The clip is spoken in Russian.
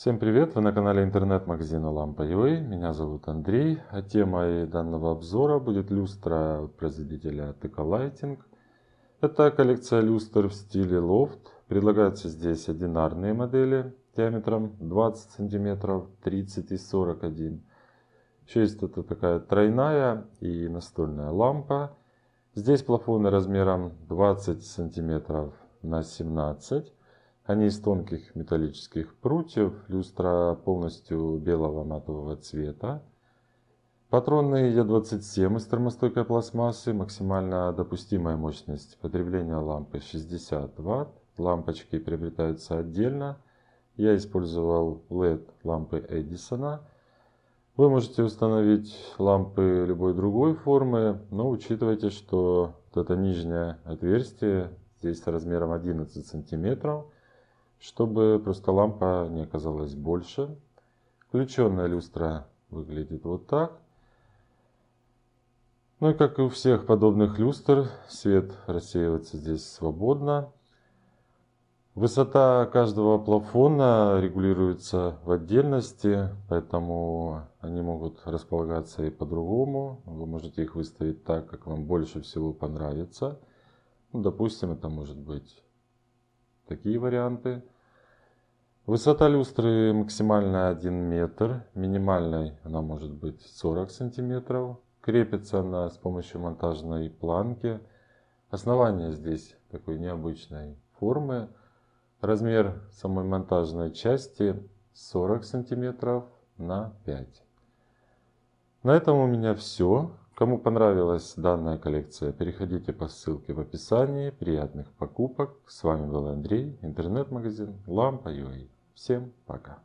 Всем привет! Вы на канале интернет-магазина Lampa.ua. Меня зовут Андрей. А темой данного обзора будет люстра производителя TK Lighting. Это коллекция люстр в стиле Loft. Предлагаются здесь одинарные модели диаметром 20 см, 30 и 41 Еще есть это такая тройная и настольная лампа. Здесь плафоны размером 20 см на 17 см. Они из тонких металлических прутьев, люстра полностью белого матового цвета. Патроны Е27 из термостойкой пластмассы, максимально допустимая мощность потребления лампы 60 Вт. Лампочки приобретаются отдельно. Я использовал LED лампы Эдисона. Вы можете установить лампы любой другой формы, но учитывайте, что вот это нижнее отверстие здесь размером 11 сантиметров – чтобы просто лампа не оказалась больше. Включенная люстра выглядит вот так. Ну и как и у всех подобных люстр, свет рассеивается здесь свободно. Высота каждого плафона регулируется в отдельности, поэтому они могут располагаться и по-другому. Вы можете их выставить так, как вам больше всего понравится. Ну, допустим, это может быть такие варианты. Высота люстры максимальная 1 метр, минимальной она может быть 40 сантиметров. Крепится она с помощью монтажной планки. Основание здесь такой необычной формы. Размер самой монтажной части 40 сантиметров на 5. На этом у меня все. Кому понравилась данная коллекция, переходите по ссылке в описании. Приятных покупок. С вами был Андрей, интернет-магазин Лампа.ua. Всем пока.